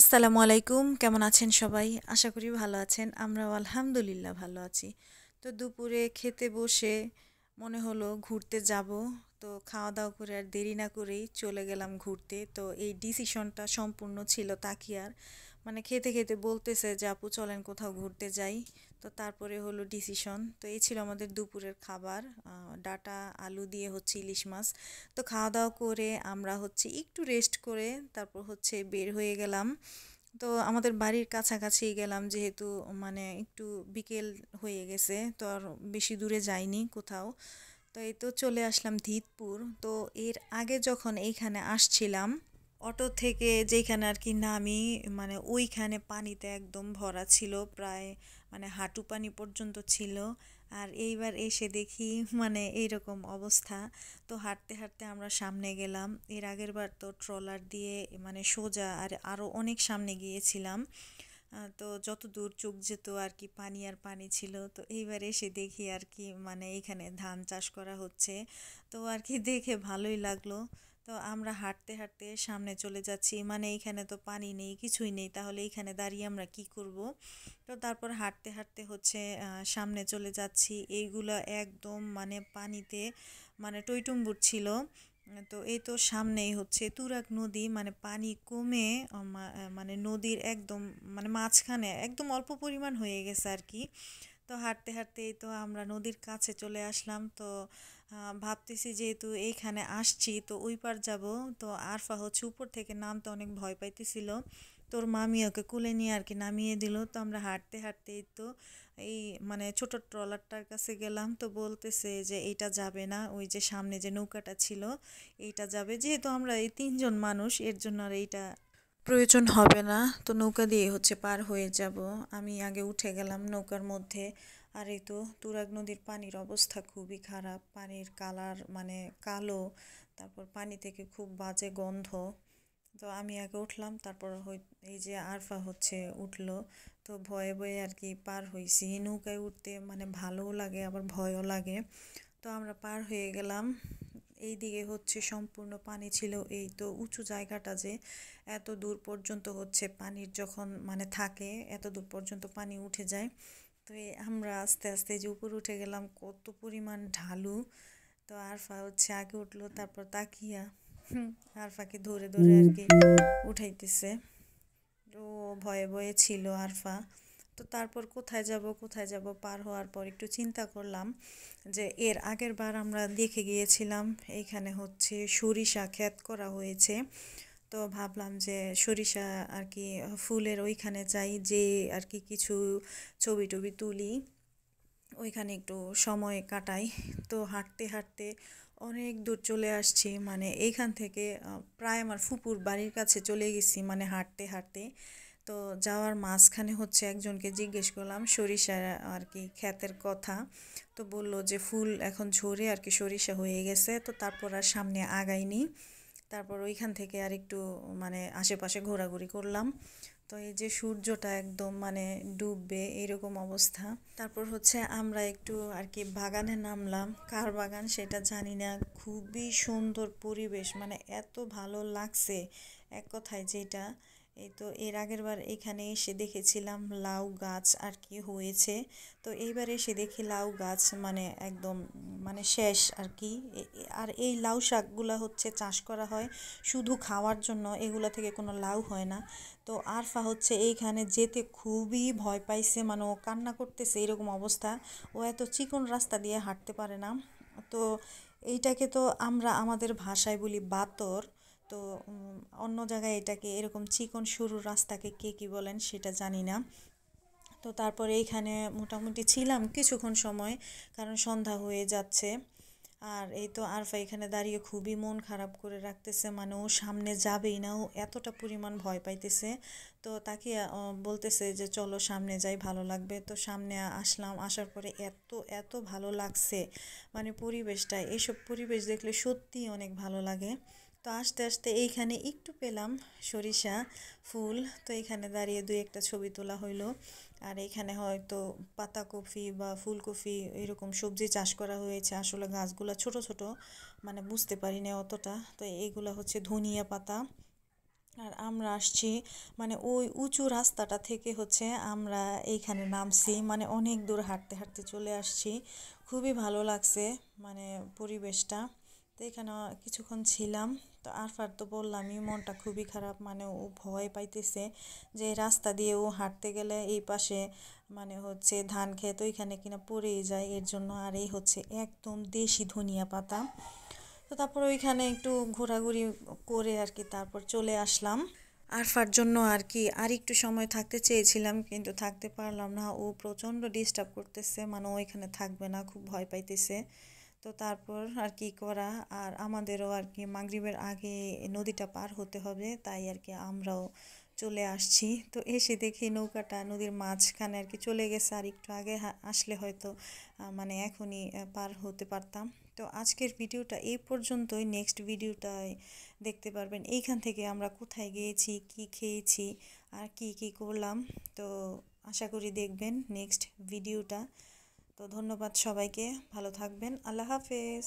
আসসালামু আলাইকুম কেমন আছেন সবাই আশা করি ভালো আছেন আমরাও আলহামদুলিল্লাহ ভালো আছি তো দুপুরে খেতে বসে মনে হলো ঘুরতে যাব তো খাওয়া দাওয়া করে আর দেরি না করেই চলে গেলাম ঘুরতে তো এই ডিসিশনটা সম্পূর্ণ ছিল তাকিয়ার মানে খেতে খেতে বলতেছে যে আপু চলেন কোথাও ঘুরতে যাই তো তারপরে হলো ডিসিশন তো এই ছিল আমাদের দুপুরের খাবার ডাটা আলু দিয়ে হচ্ছে ইলিশ মাছ তো খাওয়া দাওয়া করে আমরা হচ্ছে একটু রেস্ট করে তারপর হচ্ছে বের হয়ে গেলাম তো আমাদের বাড়ির কাছাকাছি গেলাম যেহেতু মানে একটু বিকেল হয়ে গেছে তো আর বেশি দূরে যাইনি কোথাও তো এই তো চলে আসলাম ধিতপুর তো এর আগে যখন এইখানে আসছিলাম অটো থেকে যেইখানে আর কি নামি মানে ওইখানে পানিতে একদম ভরা ছিল প্রায় মানে হাঁটু পানি পর্যন্ত ছিল আর এইবার এসে দেখি মানে এইরকম অবস্থা তো হাঁটতে হাঁটতে আমরা সামনে গেলাম এর আগের বার তো ট্রলার দিয়ে মানে সোজা আর আরও অনেক সামনে গিয়েছিলাম তো যত দূর চোখ যেত আর কি পানি আর পানি ছিল তো এইবার এসে দেখি আর কি মানে এখানে ধান চাষ করা হচ্ছে তো আর কি দেখে ভালোই লাগলো তো আমরা হাঁটতে হাঁটতে সামনে চলে যাচ্ছি মানে এইখানে তো পানি নেই কিছুই নেই তাহলে এইখানে দাঁড়িয়ে আমরা কি করব তো তারপর হাঁটতে হাঁটতে হচ্ছে সামনে চলে যাচ্ছি এইগুলো একদম মানে পানিতে মানে টইটুম্বুর ছিল তো এই তো সামনেই হচ্ছে তুরাক নদী মানে পানি কমে মানে নদীর একদম মানে মাঝখানে একদম অল্প পরিমাণ হয়ে গেছে আর কি তো হাঁটতে হাঁটতে এই তো আমরা নদীর কাছে চলে আসলাম তো ভাবতেছি যেহেতু এইখানে আসছি তো ওই পার যাব তো আরফা হচ্ছে উপর থেকে নামতে অনেক ভয় পাইতেছিল তোর মামি ওকে কুলে নিয়ে আর কি নামিয়ে দিল তো আমরা হাঁটতে হাঁটতে তো এই মানে ছোট ট্রলারটার কাছে গেলাম তো বলতেছে যে এইটা যাবে না ওই যে সামনে যে নৌকাটা ছিল এইটা যাবে যেহেতু আমরা এই তিনজন মানুষ এর জন্য আর এইটা প্রয়োজন হবে না তো নৌকা দিয়ে হচ্ছে পার হয়ে যাব আমি আগে উঠে গেলাম নৌকার মধ্যে আর এই তো তুরাগ নদীর পানির অবস্থা খুবই খারাপ পানির কালার মানে কালো তারপর পানি থেকে খুব বাজে গন্ধ তো আমি আগে উঠলাম তারপর এই যে আরফা হচ্ছে উঠলো তো ভয়ে ভয়ে আর কি পার হয়েছি নৌকায় উঠতে মানে ভালোও লাগে আবার ভয়ও লাগে তো আমরা পার হয়ে গেলাম এই দিকে হচ্ছে সম্পূর্ণ পানি ছিল এই তো উঁচু জায়গাটা যে এত দূর পর্যন্ত হচ্ছে পানির যখন মানে থাকে এত দূর পর্যন্ত পানি উঠে যায় তো আমরা আস্তে আস্তে যে উপরে উঠে গেলাম কত পরিমাণ ঢালু তো আরফা হচ্ছে আগে উঠলো তারপর তাকিয়া আরফাকে ধরে ধরে আর কি উঠাইতেছে তো ভয়ে ভয়ে ছিল আরফা তো তারপর কোথায় যাব কোথায় যাব পার হওয়ার পর একটু চিন্তা করলাম যে এর আগের বার আমরা দেখে গিয়েছিলাম এইখানে হচ্ছে সরিষা ক্ষেত করা হয়েছে তো ভাবলাম যে সরিষা আর কি ফুলের ওইখানে চাই যে আর কি কিছু ছবি টবি তুলি ওইখানে একটু সময় কাটাই তো হাঁটতে হাঁটতে অনেক দূর চলে আসছি মানে এইখান থেকে প্রায় আমার ফুপুর বাড়ির কাছে চলে গেছি মানে হাঁটতে হাঁটতে তো যাওয়ার মাঝখানে হচ্ছে একজনকে জিজ্ঞেস করলাম সরিষা আর কি খ্যাতের কথা তো বলল যে ফুল এখন ঝরে আর কি সরিষা হয়ে গেছে তো তারপর আর সামনে আগাইনি তারপর ওইখান থেকে আর একটু মানে আশেপাশে ঘোরাঘুরি করলাম তো এই যে সূর্যটা একদম মানে ডুববে এরকম অবস্থা তারপর হচ্ছে আমরা একটু আর কি বাগানে নামলাম কার বাগান সেটা জানি না খুবই সুন্দর পরিবেশ মানে এত ভালো লাগছে এক কথায় যেটা এই তো এর আগের বার এখানে এসে দেখেছিলাম লাউ গাছ আর কি হয়েছে তো এইবার এসে দেখি লাউ গাছ মানে একদম মানে শেষ আর কি আর এই লাউ শাকগুলো হচ্ছে চাষ করা হয় শুধু খাওয়ার জন্য এগুলো থেকে কোনো লাউ হয় না তো আরফা হচ্ছে এইখানে যেতে খুবই ভয় পাইছে মানে ও কান্না করতেছে এরকম অবস্থা ও এত চিকন রাস্তা দিয়ে হাঁটতে পারে না তো এইটাকে তো আমরা আমাদের ভাষায় বলি বাতর তো অন্য জায়গায় এটাকে এরকম চিকন সরু রাস্তাকে কে কী বলেন সেটা জানি না তো তারপরে এইখানে মোটামুটি ছিলাম কিছুক্ষণ সময় কারণ সন্ধ্যা হয়ে যাচ্ছে আর এই তো আরফা এখানে দাঁড়িয়ে খুবই মন খারাপ করে রাখতেছে মানে ও সামনে যাবেই না ও এতটা পরিমাণ ভয় পাইতেছে তো তাকে বলতেছে যে চলো সামনে যাই ভালো লাগবে তো সামনে আসলাম আসার পরে এত এত ভালো লাগছে মানে পরিবেশটা এইসব পরিবেশ দেখলে সত্যিই অনেক ভালো লাগে তো আস্তে আস্তে এইখানে একটু পেলাম সরিষা ফুল তো এখানে দাঁড়িয়ে দুই একটা ছবি তোলা হইলো আর এখানে হয়তো পাতাকপি বা ফুলকপি এরকম সবজি চাষ করা হয়েছে আসলে গাছগুলো ছোট ছোট মানে বুঝতে পারি না অতটা তো এগুলো হচ্ছে ধনিয়া পাতা আর আমরা আসছি মানে ওই উঁচু রাস্তাটা থেকে হচ্ছে আমরা এইখানে নামছি মানে অনেক দূর হাঁটতে হাঁটতে চলে আসছি খুবই ভালো লাগছে মানে পরিবেশটা তো এখানে কিছুক্ষণ ছিলাম তো আরফার তো বললামই মনটা খুবই খারাপ মানে ও ভয় পাইতেছে যে রাস্তা দিয়ে ও হাঁটতে গেলে এই পাশে মানে হচ্ছে ধান খেত ওইখানে কিনা পড়েই যায় এর জন্য আর এই হচ্ছে একদম দেশি ধনিয়া পাতা তো তারপর ওইখানে একটু ঘোরাঘুরি করে আর কি তারপর চলে আসলাম আরফার জন্য আর কি আর একটু সময় থাকতে চেয়েছিলাম কিন্তু থাকতে পারলাম না ও প্রচণ্ড ডিস্টার্ব করতেছে মানে ওইখানে থাকবে না খুব ভয় পাইতেছে তো তারপর আর কি করা আর আমাদেরও আর কি মাগরিবের আগে নদীটা পার হতে হবে তাই আর কি আমরাও চলে আসছি তো এসে দেখি নৌকাটা নদীর মাঝখানে আর কি চলে গেছে আর একটু আগে আসলে হয়তো মানে এখনই পার হতে পারতাম তো আজকের ভিডিওটা এই পর্যন্তই নেক্সট ভিডিওটায় দেখতে পারবেন এইখান থেকে আমরা কোথায় গিয়েছি কি খেয়েছি আর কি কি করলাম তো আশা করি দেখবেন নেক্সট ভিডিওটা তো ধন্যবাদ সবাইকে ভালো থাকবেন আল্লাহ হাফেজ